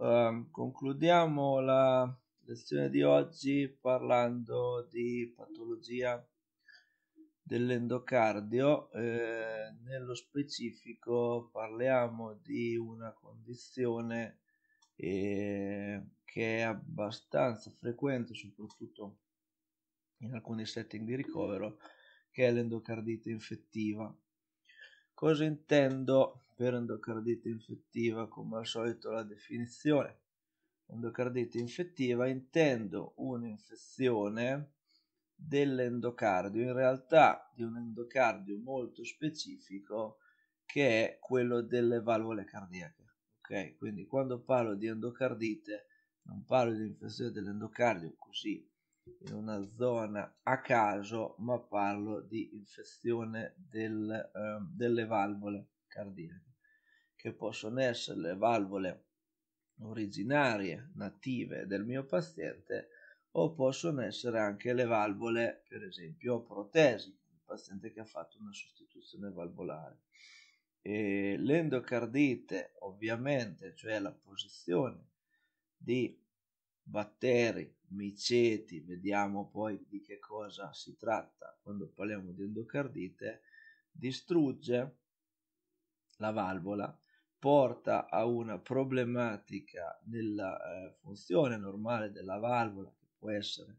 Ehm, concludiamo la lezione di oggi parlando di patologia dell'endocardio. Eh, nello specifico parliamo di una condizione eh, che è abbastanza frequente, soprattutto in alcuni setting di ricovero, che è l'endocardite infettiva. Cosa intendo? per endocardite infettiva, come al solito la definizione. Endocardite infettiva intendo un'infezione dell'endocardio, in realtà di un endocardio molto specifico che è quello delle valvole cardiache. Ok, quindi quando parlo di endocardite non parlo di infezione dell'endocardio così in una zona a caso, ma parlo di infezione del, eh, delle valvole cardiaca, che possono essere le valvole originarie native del mio paziente o possono essere anche le valvole, per esempio, protesi, il paziente che ha fatto una sostituzione valvolare. E l'endocardite, ovviamente, cioè la posizione di batteri, miceti, vediamo poi di che cosa si tratta quando parliamo di endocardite, distrugge la valvola porta a una problematica nella eh, funzione normale della valvola che può essere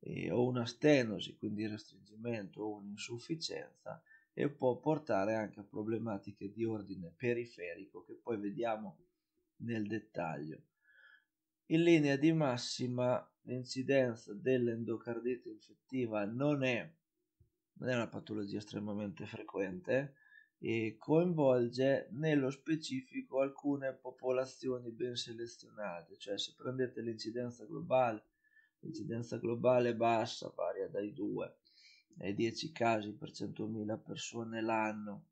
eh, o una stenosi, quindi restringimento o un'insufficienza e può portare anche a problematiche di ordine periferico che poi vediamo nel dettaglio. In linea di massima l'incidenza dell'endocardite infettiva non è, non è una patologia estremamente frequente, e coinvolge nello specifico alcune popolazioni ben selezionate, cioè se prendete l'incidenza globale, l'incidenza globale bassa varia dai 2 ai 10 casi per 100.000 persone l'anno,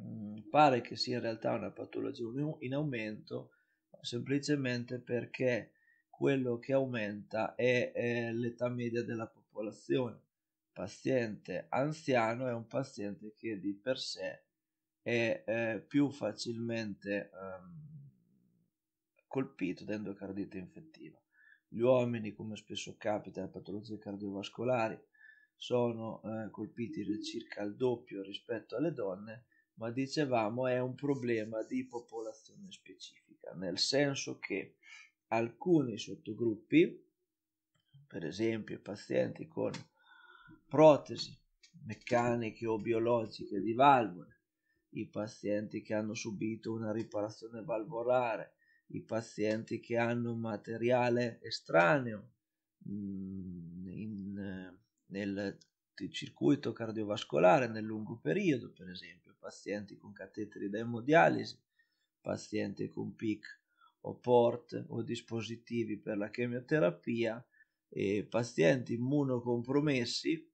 mm, pare che sia in realtà una patologia in aumento, semplicemente perché quello che aumenta è, è l'età media della popolazione. paziente anziano è un paziente che di per sé è eh, più facilmente um, colpito da endocardite infettiva. Gli uomini, come spesso capita, da patologie cardiovascolari sono eh, colpiti circa il doppio rispetto alle donne, ma dicevamo è un problema di popolazione specifica, nel senso che alcuni sottogruppi, per esempio i pazienti con protesi meccaniche o biologiche di valvole, i pazienti che hanno subito una riparazione valvolare, i pazienti che hanno materiale estraneo mh, mm, in, nel circuito cardiovascolare nel lungo periodo, per esempio, pazienti con cateteri da emodialisi, pazienti con PIC o PORT o dispositivi per la chemioterapia, e pazienti immunocompromessi,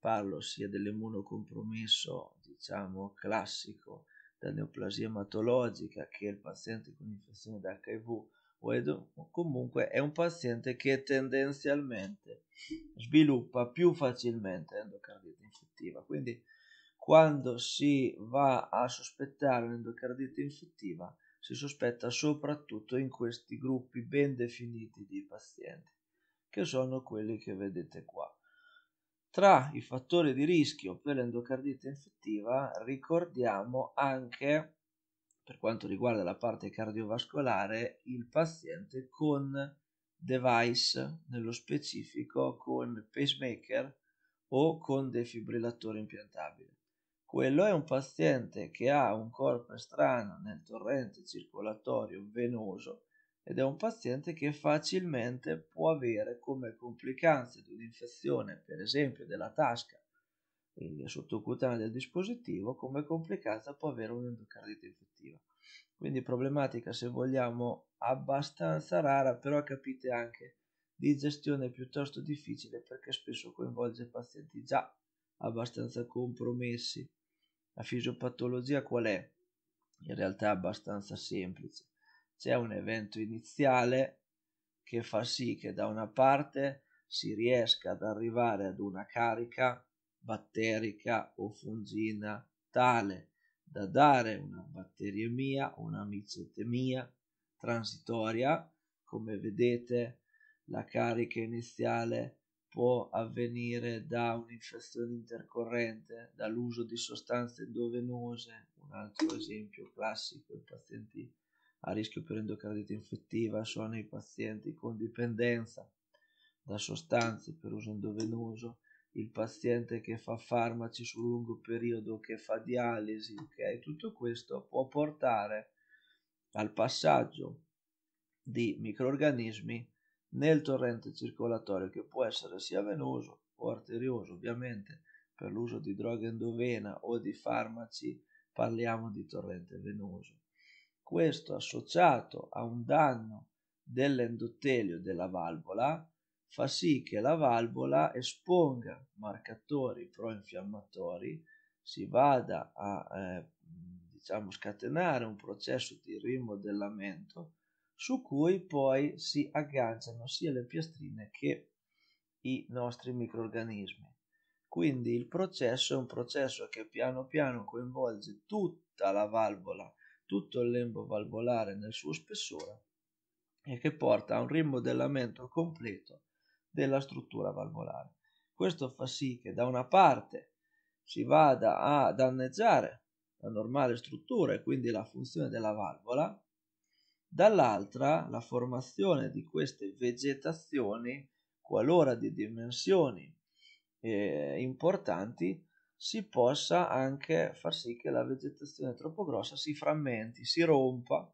parlo sia dell'immunocompromesso diciamo, classico da neoplasia ematologica, che è il paziente con infezione da HIV o edo, comunque è un paziente che tendenzialmente sviluppa più facilmente endocardite infettiva. Quindi quando si va a sospettare un'endocardite infettiva, si sospetta soprattutto in questi gruppi ben definiti di pazienti, che sono quelli che vedete qua. Tra i fattori di rischio per l'endocardite infettiva ricordiamo anche, per quanto riguarda la parte cardiovascolare, il paziente con device, nello specifico con pacemaker o con defibrillatore impiantabile. Quello è un paziente che ha un corpo estraneo nel torrente circolatorio venoso ed è un paziente che facilmente può avere come complicanze di un'infezione, per esempio della tasca sottocutanea del dispositivo, come complicanza può avere un'endocardite infettiva. Quindi problematica, se vogliamo, abbastanza rara, però capite anche di gestione piuttosto difficile perché spesso coinvolge pazienti già abbastanza compromessi. La fisiopatologia qual è? In realtà è abbastanza semplice c'è un evento iniziale che fa sì che da una parte si riesca ad arrivare ad una carica batterica o fungina tale da dare una batteriemia, una micetemia transitoria, come vedete la carica iniziale può avvenire da un'infezione intercorrente, dall'uso di sostanze endovenose, un altro esempio classico, i pazienti a rischio per endocardite infettiva sono i pazienti con dipendenza da sostanze per uso endovenoso, il paziente che fa farmaci sul lungo periodo, che fa dialisi, ok? Tutto questo può portare al passaggio di microorganismi nel torrente circolatorio che può essere sia venoso o arterioso, ovviamente per l'uso di droga endovena o di farmaci parliamo di torrente venoso questo associato a un danno dell'endotelio della valvola fa sì che la valvola esponga marcatori proinfiammatori, si vada a eh, diciamo, scatenare un processo di rimodellamento su cui poi si agganciano sia le piastrine che i nostri microrganismi. Quindi il processo è un processo che piano piano coinvolge tutta la valvola tutto il lembo valvolare nel suo spessore e che porta a un rimodellamento completo della struttura valvolare. Questo fa sì che da una parte si vada a danneggiare la normale struttura e quindi la funzione della valvola, dall'altra la formazione di queste vegetazioni, qualora di dimensioni eh, importanti, si possa anche far sì che la vegetazione troppo grossa si frammenti, si rompa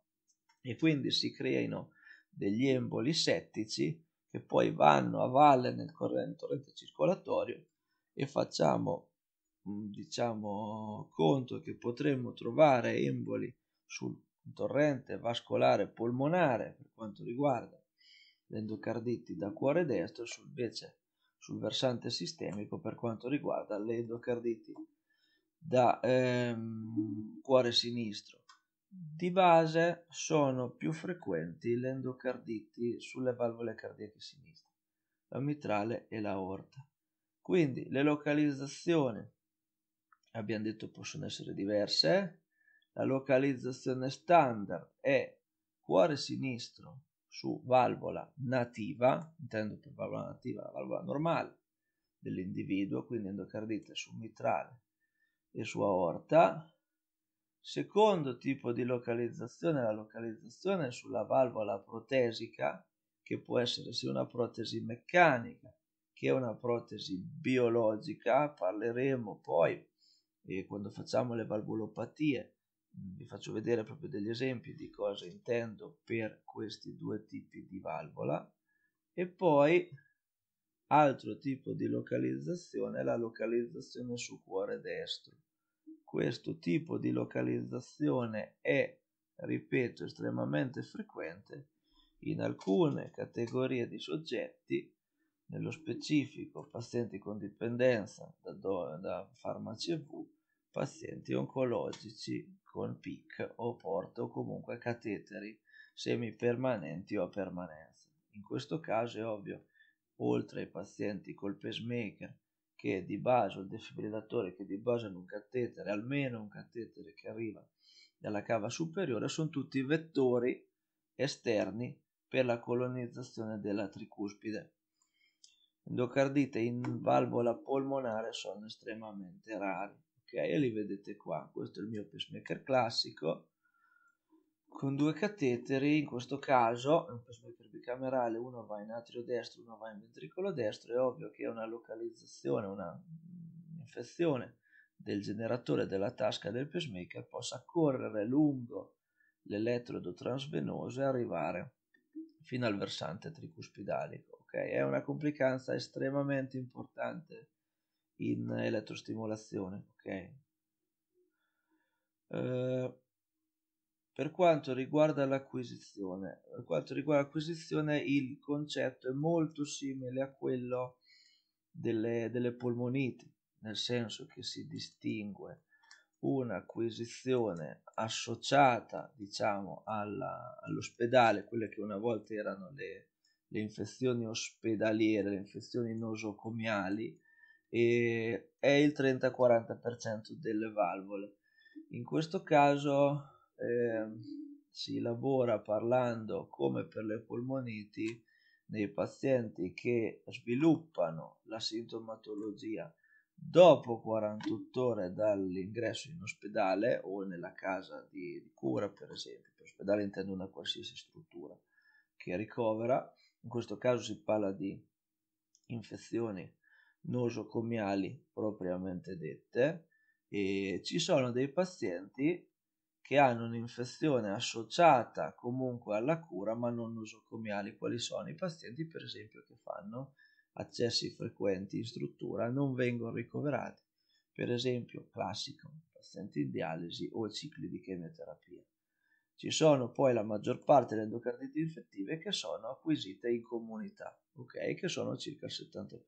e quindi si creino degli emboli settici che poi vanno a valle nel corrente, torrente circolatorio e facciamo mm, diciamo conto che potremmo trovare emboli sul torrente vascolare polmonare per quanto riguarda l'endocarditi da cuore destro sul invece sul versante sistemico per quanto riguarda le endocarditi da ehm, cuore sinistro. Di base sono più frequenti le endocarditi sulle valvole cardiache sinistre, la mitrale e la aorta. Quindi le localizzazioni, abbiamo detto, possono essere diverse. La localizzazione standard è cuore sinistro, su valvola nativa, intendo per valvola nativa la valvola normale dell'individuo, quindi endocardite su mitrale e su aorta. Secondo tipo di localizzazione la localizzazione sulla valvola protesica, che può essere sia una protesi meccanica che una protesi biologica, parleremo poi eh, quando facciamo le valvolopatie vi faccio vedere proprio degli esempi di cosa intendo per questi due tipi di valvola e poi altro tipo di localizzazione è la localizzazione su cuore destro questo tipo di localizzazione è ripeto estremamente frequente in alcune categorie di soggetti nello specifico pazienti con dipendenza da, do- da farmaci V pazienti oncologici con PIC o porto comunque cateteri semipermanenti o a permanenza. In questo caso è ovvio, oltre ai pazienti col pacemaker che di base, il defibrillatore che di base hanno un catetere, almeno un catetere che arriva dalla cava superiore, sono tutti vettori esterni per la colonizzazione della tricuspide. Endocardite in valvola polmonare sono estremamente rari e li vedete qua questo è il mio pacemaker classico con due cateteri in questo caso è un pacemaker bicamerale uno va in atrio destro uno va in ventricolo destro è ovvio che è una localizzazione una mm, infezione del generatore della tasca del pacemaker possa correre lungo l'elettrodo transvenoso e arrivare fino al versante tricuspidalico. Okay? È una complicanza estremamente importante in elettrostimolazione. Okay. Eh, per quanto riguarda l'acquisizione, per quanto riguarda l'acquisizione, il concetto è molto simile a quello delle, delle polmoniti, nel senso che si distingue un'acquisizione associata diciamo alla, all'ospedale, quelle che una volta erano le, le infezioni ospedaliere, le infezioni nosocomiali, e è il 30-40% delle valvole. In questo caso eh, si lavora parlando come per le polmoniti nei pazienti che sviluppano la sintomatologia dopo 48 ore dall'ingresso in ospedale o nella casa di, di cura, per esempio, per ospedale intendo una qualsiasi struttura che ricovera, in questo caso si parla di infezioni nosocomiali propriamente dette e ci sono dei pazienti che hanno un'infezione associata comunque alla cura ma non nosocomiali. Quali sono i pazienti per esempio che fanno accessi frequenti in struttura, non vengono ricoverati, per esempio classico, pazienti in dialisi o cicli di chemioterapia. Ci sono poi la maggior parte delle endocardite infettive che sono acquisite in comunità, ok? Che sono circa il 70%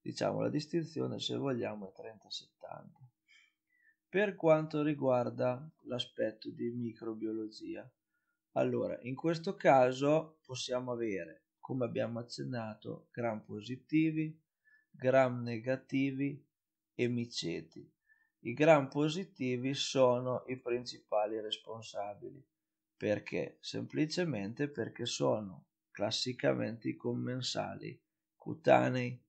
diciamo la distinzione se vogliamo è 30-70. Per quanto riguarda l'aspetto di microbiologia, allora in questo caso possiamo avere, come abbiamo accennato, gram positivi, gram negativi e miceti. I gram positivi sono i principali responsabili. Perché? Semplicemente perché sono classicamente i commensali cutanei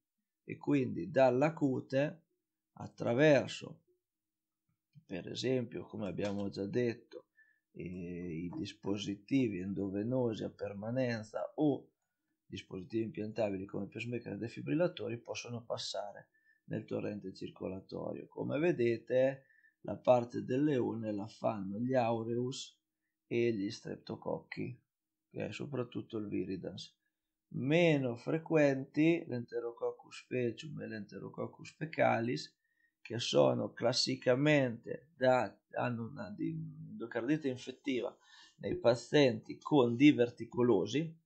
e quindi dalla cute attraverso per esempio come abbiamo già detto i dispositivi endovenosi a permanenza o dispositivi impiantabili come pacemaker e defibrillatori possono passare nel torrente circolatorio come vedete la parte del leone la fanno gli aureus e gli streptococchi che è soprattutto il viridans meno frequenti, l'Enterococcus specium e l'Enterococcus fecalis, che sono classicamente da, hanno una endocardite infettiva nei pazienti con diverticolosi,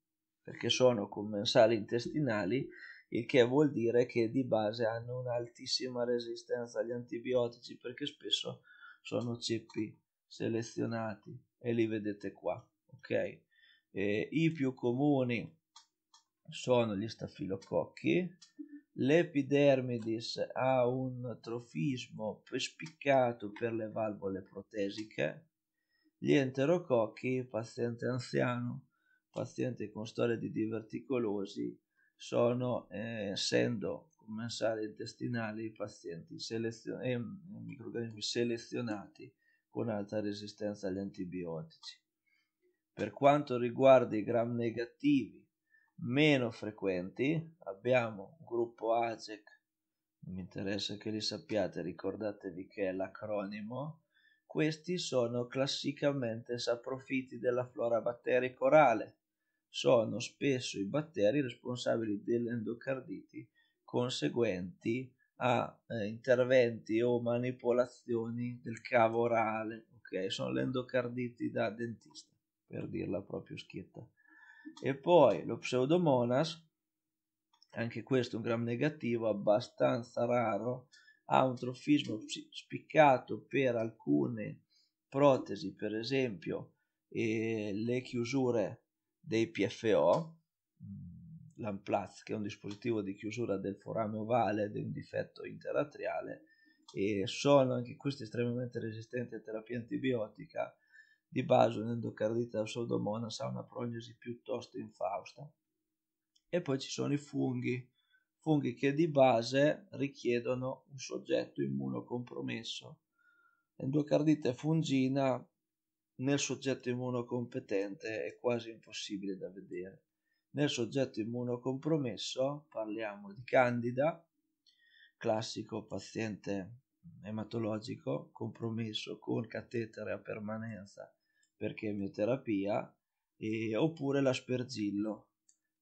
perché sono commensali intestinali, il che vuol dire che di base hanno un'altissima resistenza agli antibiotici perché spesso sono ceppi selezionati e li vedete qua, ok? Eh, I più comuni sono gli stafilococchi, l'epidermidis ha un trofismo spiccato per le valvole protesiche, gli enterococchi, paziente anziano, paziente con storia di diverticolosi, sono, eh, essendo commensali intestinali, i pazienti selezio- e eh, microrganismi selezionati con alta resistenza agli antibiotici. Per quanto riguarda i gram negativi, meno frequenti, abbiamo un gruppo AGEC, non mi interessa che li sappiate, ricordatevi che è l'acronimo, questi sono classicamente saprofiti della flora batterica orale, sono spesso i batteri responsabili dell'endocarditi conseguenti a eh, interventi o manipolazioni del cavo orale, ok? Sono l'endocarditi da dentista, per dirla proprio schietta. E poi lo pseudomonas, anche questo un gram negativo abbastanza raro, ha un trofismo spiccato per alcune protesi, per esempio eh, le chiusure dei PFO, mm, l'Amplatz che è un dispositivo di chiusura del forame ovale di un difetto interatriale e sono anche questi estremamente resistenti a terapia antibiotica di base un'endocardite da pseudomonas ha una prognosi piuttosto infausta. E poi ci sono i funghi, funghi che di base richiedono un soggetto immunocompromesso. L'endocardite fungina nel soggetto immunocompetente è quasi impossibile da vedere. Nel soggetto immunocompromesso parliamo di candida, classico paziente ematologico compromesso con catetere a permanenza perché è mioterapia, e, oppure l'aspergillo.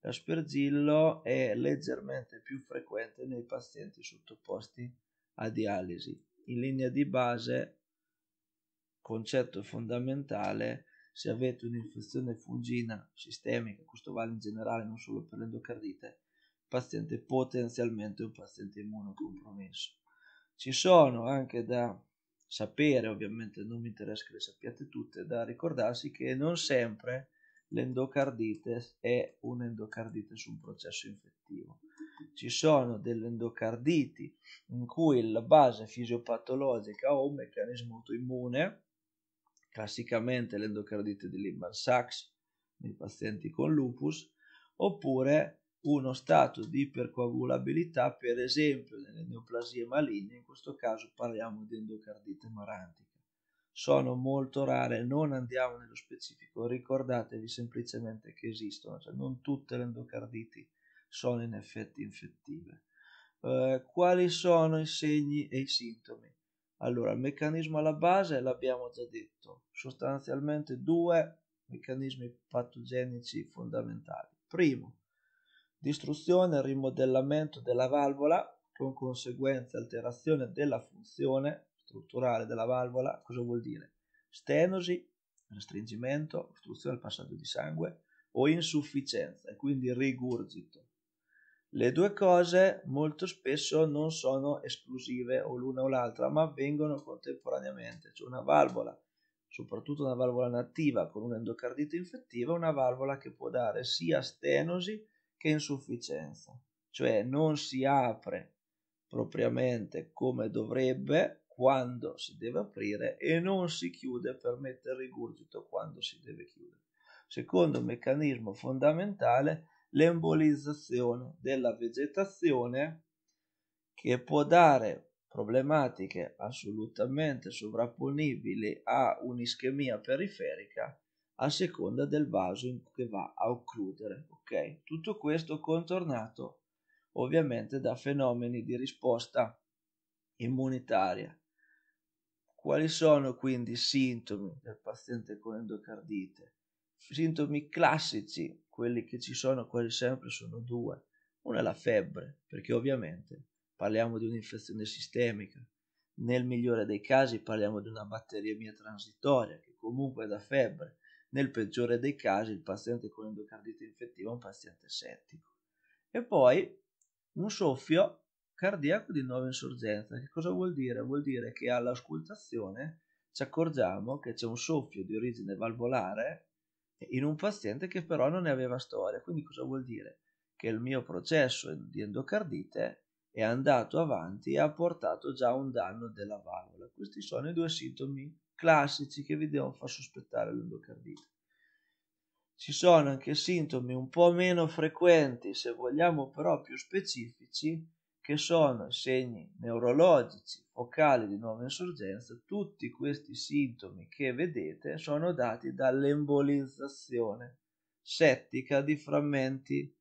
L'aspergillo è leggermente più frequente nei pazienti sottoposti a dialisi. In linea di base, concetto fondamentale, se avete un'infezione fungina sistemica, questo vale in generale non solo per l'endocardite, il paziente potenzialmente è un paziente immunocompromesso. Ci sono anche da sapere, ovviamente non mi interessa che le sappiate tutte, da ricordarsi che non sempre l'endocardite è un'endocardite su un processo infettivo. Ci sono delle endocarditi in cui la base fisiopatologica o un meccanismo autoimmune, classicamente l'endocardite di Lehman Sachs nei pazienti con lupus, oppure uno stato di ipercoagulabilità, per esempio nelle neoplasie maligne, in questo caso parliamo di endocardite marantica. Sono molto rare, non andiamo nello specifico, ricordatevi semplicemente che esistono, cioè non tutte le endocarditi sono in effetti infettive. Eh, quali sono i segni e i sintomi? Allora, il meccanismo alla base l'abbiamo già detto, sostanzialmente due meccanismi patogenici fondamentali. Primo, distruzione e rimodellamento della valvola con conseguenza alterazione della funzione strutturale della valvola, cosa vuol dire? Stenosi, restringimento, ostruzione al passaggio di sangue o insufficienza e quindi rigurgito. Le due cose molto spesso non sono esclusive o l'una o l'altra, ma avvengono contemporaneamente. C'è cioè una valvola, soprattutto una valvola nativa con un'endocardite infettiva, una valvola che può dare sia stenosi che insufficienza, cioè non si apre propriamente come dovrebbe quando si deve aprire e non si chiude per mettere rigurgito quando si deve chiudere. Secondo meccanismo fondamentale l'embolizzazione della vegetazione che può dare problematiche assolutamente sovrapponibili a un'ischemia periferica a seconda del vaso in cui va a occludere. Ok? Tutto questo contornato ovviamente da fenomeni di risposta immunitaria. Quali sono quindi i sintomi del paziente con endocardite? Sintomi classici, quelli che ci sono quasi sempre, sono due. Una è la febbre, perché ovviamente parliamo di un'infezione sistemica. Nel migliore dei casi parliamo di una batteriemia transitoria, che comunque è da febbre, nel peggiore dei casi il paziente con endocardite infettiva è un paziente settico. E poi un soffio cardiaco di nuova insorgenza. Che cosa vuol dire? Vuol dire che all'auscultazione ci accorgiamo che c'è un soffio di origine valvolare in un paziente che però non ne aveva storia. Quindi cosa vuol dire? Che il mio processo di endocardite è andato avanti e ha portato già un danno della valvola. Questi sono i due sintomi classici che vi devono far sospettare l'endocardite. Ci sono anche sintomi un po' meno frequenti, se vogliamo però più specifici, che sono segni neurologici, focali di nuova insorgenza. Tutti questi sintomi che vedete sono dati dall'embolizzazione settica di frammenti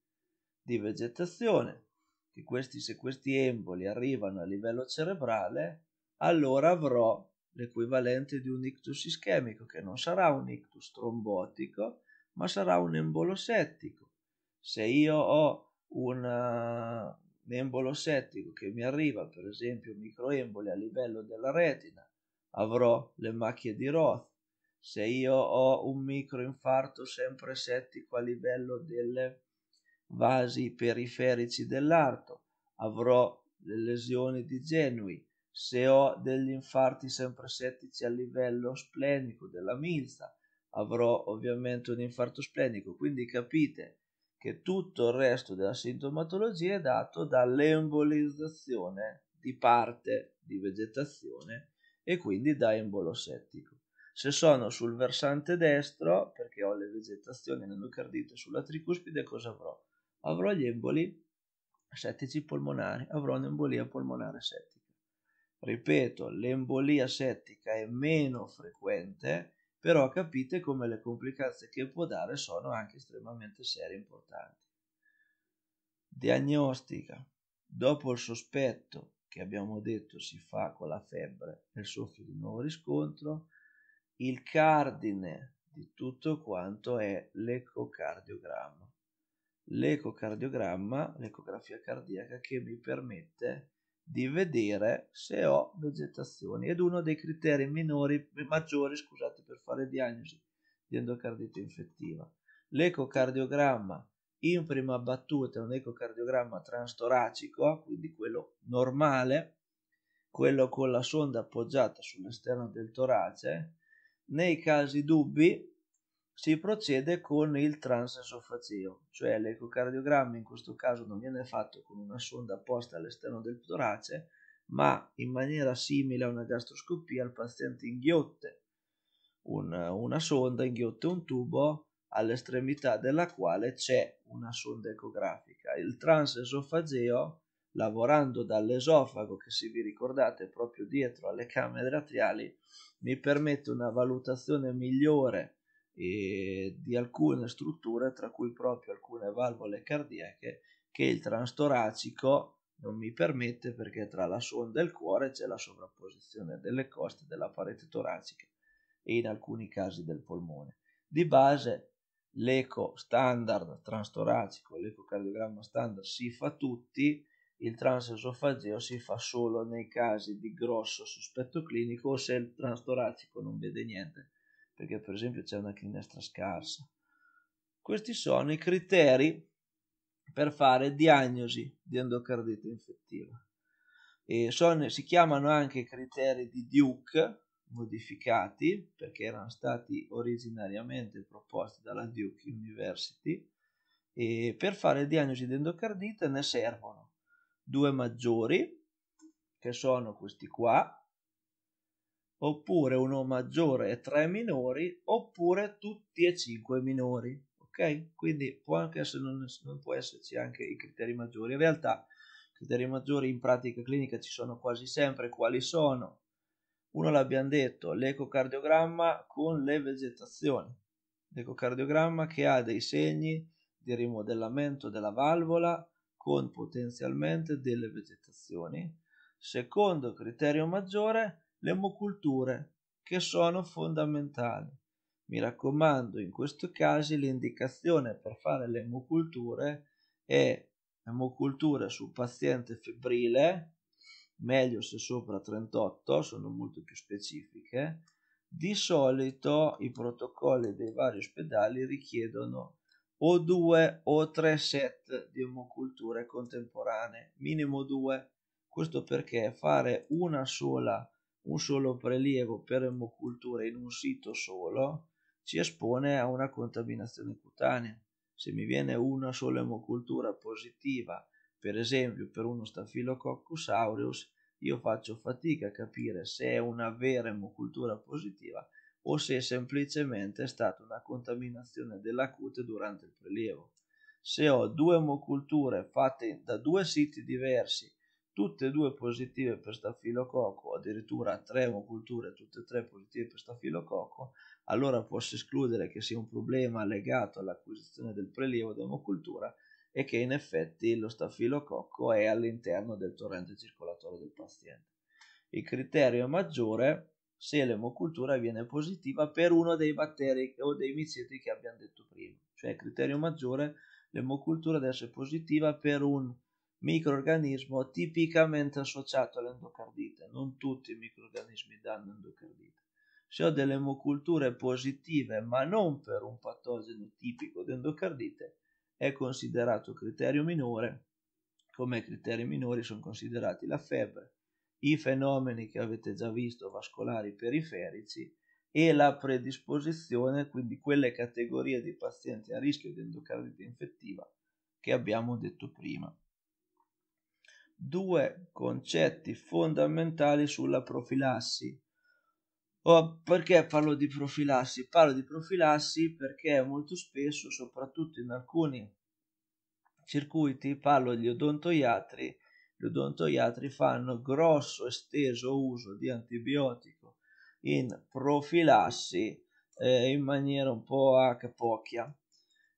di vegetazione. Che questi, se questi emboli arrivano a livello cerebrale, allora avrò l'equivalente di un ictus ischemico, che non sarà un ictus trombotico, ma sarà un embolosettico. Se io ho una, un eh, embolosettico che mi arriva, per esempio, microemboli a livello della retina, avrò le macchie di Roth. Se io ho un microinfarto sempre settico a livello delle vasi periferici dell'arto, avrò le lesioni di Genui se ho degli infarti sempre settici a livello splenico della milza, avrò ovviamente un infarto splenico. Quindi capite che tutto il resto della sintomatologia è dato dall'embolizzazione di parte di vegetazione e quindi da embolosettico. Se sono sul versante destro, perché ho le vegetazioni nell'ocardite sulla tricuspide, cosa avrò? Avrò gli emboli settici polmonari, avrò un'embolia polmonare settica ripeto, l'embolia settica è meno frequente, però capite come le complicanze che può dare sono anche estremamente serie e importanti. Diagnostica. Dopo il sospetto, che abbiamo detto si fa con la febbre nel soffio di nuovo riscontro, il cardine di tutto quanto è l'ecocardiogramma. L'ecocardiogramma, l'ecografia cardiaca che mi permette di vedere se ho vegetazione ed uno dei criteri minori, maggiori scusate, per fare diagnosi di endocardite infettiva. L'ecocardiogramma in prima battuta è un ecocardiogramma transtoracico, quindi quello normale, quello con la sonda appoggiata sull'esterno del torace. Nei casi dubbi si procede con il trans cioè l'ecocardiogramma in questo caso non viene fatto con una sonda posta all'esterno del torace, ma in maniera simile a una gastroscopia il paziente inghiotte una, una sonda, inghiotte un tubo all'estremità della quale c'è una sonda ecografica. Il transesofageo, lavorando dall'esofago, che se vi ricordate è proprio dietro alle camere atriali, mi permette una valutazione migliore di alcune strutture, tra cui proprio alcune valvole cardiache, che il transtoracico non mi permette perché tra la sonda e il cuore c'è la sovrapposizione delle coste della parete toracica e in alcuni casi del polmone. Di base l'eco standard transtoracico, l'ecocardiogramma standard si fa tutti, il transesofageo si fa solo nei casi di grosso sospetto clinico o se il transtoracico non vede niente perché per esempio c'è una clinestra scarsa. Questi sono i criteri per fare diagnosi di endocardite infettiva. Sono, si chiamano anche criteri di Duke modificati perché erano stati originariamente proposti dalla Duke University e per fare diagnosi di endocardite ne servono due maggiori che sono questi qua oppure uno maggiore e tre minori, oppure tutti e cinque minori. Ok? Quindi può anche essere, non, non può esserci anche i criteri maggiori. In realtà, i criteri maggiori in pratica clinica ci sono quasi sempre. Quali sono? Uno l'abbiamo detto, l'ecocardiogramma con le vegetazioni. L'ecocardiogramma che ha dei segni di rimodellamento della valvola con potenzialmente delle vegetazioni. Secondo criterio maggiore, le emoculture che sono fondamentali. Mi raccomando, in questo caso l'indicazione per fare le emoculture è emoculture su paziente febbrile, meglio se sopra 38, sono molto più specifiche. Di solito i protocolli dei vari ospedali richiedono o due o tre set di emoculture contemporanee, minimo due. Questo perché fare una sola un solo prelievo per emocultura in un sito solo ci espone a una contaminazione cutanea. Se mi viene una sola emocultura positiva, per esempio per uno Staphylococcus aureus, io faccio fatica a capire se è una vera emocultura positiva o se è semplicemente stata una contaminazione della cute durante il prelievo. Se ho due emoculture fatte da due siti diversi tutte e due positive per stafilococco, addirittura tre emoculture, tutte e tre positive per stafilococco, allora posso escludere che sia un problema legato all'acquisizione del prelievo di emocultura e che in effetti lo stafilococco è all'interno del torrente circolatorio del paziente. Il criterio maggiore se l'emocultura viene positiva per uno dei batteri o dei miceti che abbiamo detto prima, cioè criterio maggiore l'emocultura deve essere positiva per un microorganismo tipicamente associato all'endocardite. Non tutti i microorganismi danno endocardite. Se ho delle emoculture positive, ma non per un patogeno tipico di endocardite, è considerato criterio minore. Come criteri minori sono considerati la febbre, i fenomeni che avete già visto vascolari periferici e la predisposizione, quindi quelle categorie di pazienti a rischio di endocardite infettiva che abbiamo detto prima due concetti fondamentali sulla profilassi. Oh, perché parlo di profilassi? Parlo di profilassi perché molto spesso, soprattutto in alcuni circuiti, parlo degli odontoiatri, gli odontoiatri fanno grosso esteso uso di antibiotico in profilassi eh, in maniera un po' a capocchia.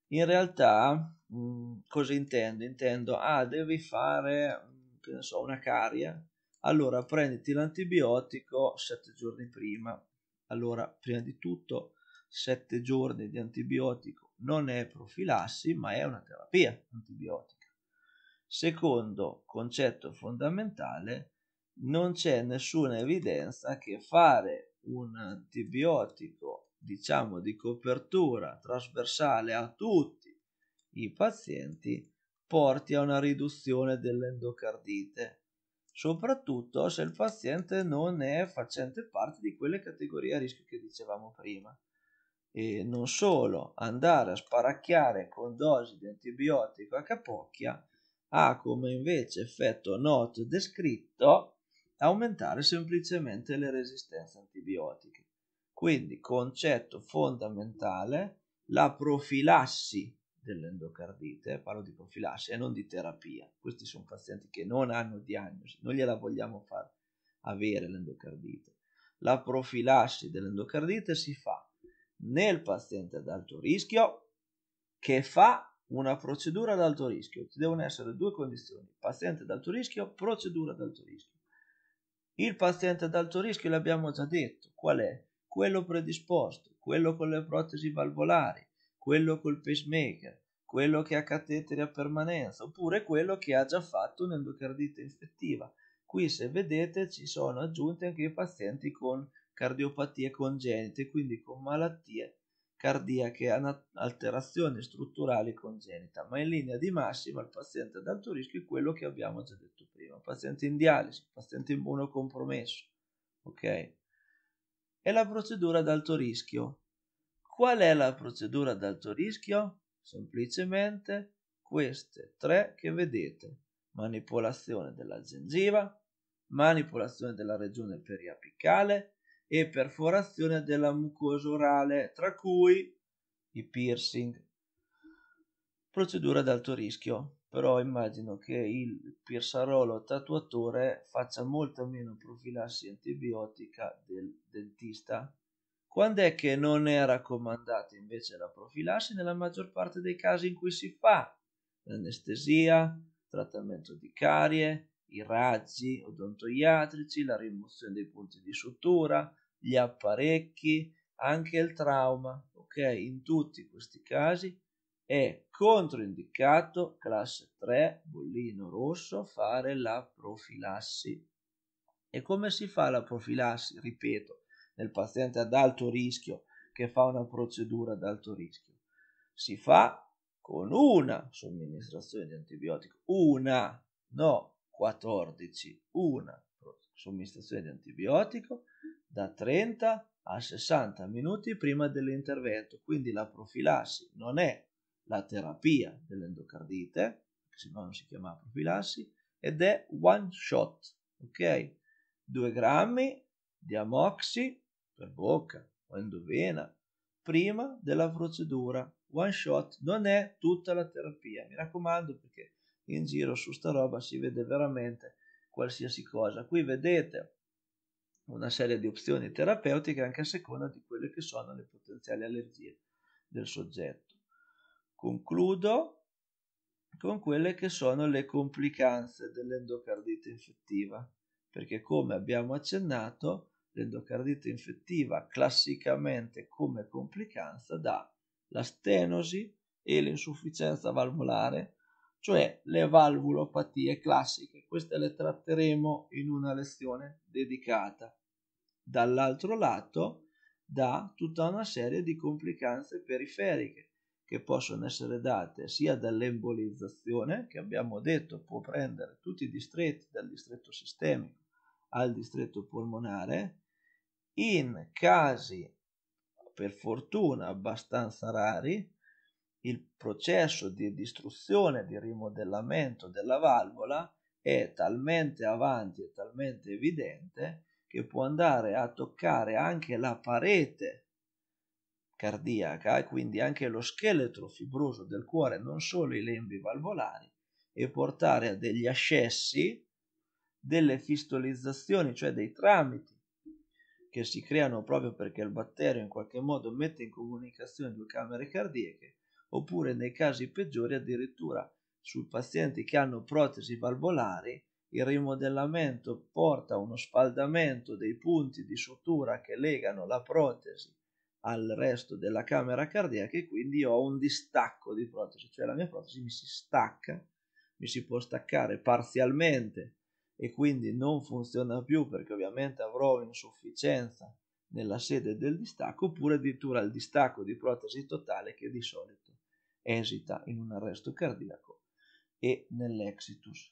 In realtà, mh, mm, cosa intendo? Intendo, ah, devi fare che ne so, una caria, allora prenditi l'antibiotico sette giorni prima. Allora, prima di tutto, sette giorni di antibiotico non è profilassi, ma è una terapia antibiotica. Secondo concetto fondamentale, non c'è nessuna evidenza che fare un antibiotico, diciamo, di copertura trasversale a tutti i pazienti porti a una riduzione dell'endocardite, soprattutto se il paziente non è facente parte di quelle categorie a rischio che dicevamo prima. E non solo, andare a sparacchiare con dosi di antibiotico a capocchia ha come invece effetto not descritto aumentare semplicemente le resistenze antibiotiche. Quindi concetto fondamentale, la profilassi dell'endocardite, parlo di profilassi e non di terapia. Questi sono pazienti che non hanno diagnosi, non gliela vogliamo far avere l'endocardite. La profilassi dell'endocardite si fa nel paziente ad alto rischio che fa una procedura ad alto rischio. Ci devono essere due condizioni, paziente ad alto rischio, procedura ad alto rischio. Il paziente ad alto rischio l'abbiamo già detto, qual è? Quello predisposto, quello con le protesi valvolari, quello col pacemaker, quello che ha catetere a permanenza, oppure quello che ha già fatto un'endocardite infettiva. Qui se vedete ci sono aggiunti anche i pazienti con cardiopatie congenite, quindi con malattie cardiache, alterazioni strutturali congenita, ma in linea di massima il paziente ad alto rischio è quello che abbiamo già detto prima, paziente in dialisi, paziente immunocompromesso, ok? E la procedura ad alto rischio, Qual è la procedura ad alto rischio? Semplicemente queste tre che vedete. Manipolazione della gengiva, manipolazione della regione periapicale e perforazione della mucosa orale, tra cui i piercing. Procedura ad alto rischio, però immagino che il pirsarolo tatuatore faccia molta meno profilassi antibiotica del dentista quando è che non è raccomandata invece la profilassi nella maggior parte dei casi in cui si fa? L'anestesia, trattamento di carie, i raggi odontoiatrici, la rimozione dei punti di sutura, gli apparecchi, anche il trauma, ok? In tutti questi casi è controindicato classe 3, bollino rosso, fare la profilassi. E come si fa la profilassi? Ripeto, nel paziente ad alto rischio che fa una procedura ad alto rischio. Si fa con una somministrazione di antibiotico, una, no 14, una somministrazione di antibiotico da 30 a 60 minuti prima dell'intervento. Quindi la profilassi non è la terapia dell'endocardite, se no non si chiama profilassi, ed è one shot, ok? 2 grammi di amoxi per bocca o endovena prima della procedura. One shot non è tutta la terapia, mi raccomando perché in giro su sta roba si vede veramente qualsiasi cosa. Qui vedete una serie di opzioni terapeutiche anche a seconda di quelle che sono le potenziali allergie del soggetto. Concludo con quelle che sono le complicanze dell'endocardite infettiva, perché come abbiamo accennato, l'endocardite infettiva classicamente come complicanza da la stenosi e l'insufficienza valvolare, cioè le valvulopatie classiche. Queste le tratteremo in una lezione dedicata. Dall'altro lato, da tutta una serie di complicanze periferiche che possono essere date sia dall'embolizzazione, che abbiamo detto può prendere tutti i distretti, dal distretto sistemico al distretto polmonare, in casi per fortuna abbastanza rari, il processo di distruzione di rimodellamento della valvola è talmente avanti e talmente evidente che può andare a toccare anche la parete cardiaca e quindi anche lo scheletro fibroso del cuore, non solo i lembi valvolari, e portare a degli ascessi, delle fistolizzazioni, cioè dei tramiti che si creano proprio perché il batterio in qualche modo mette in comunicazione due camere cardiache, oppure nei casi peggiori addirittura su pazienti che hanno protesi valvolari il rimodellamento porta a uno spaldamento dei punti di sutura che legano la protesi al resto della camera cardiaca e quindi ho un distacco di protesi, cioè la mia protesi mi si stacca, mi si può staccare parzialmente e quindi non funziona più perché ovviamente avrò insufficienza nella sede del distacco oppure addirittura il distacco di protesi totale che di solito esita in un arresto cardiaco e nell'exitus.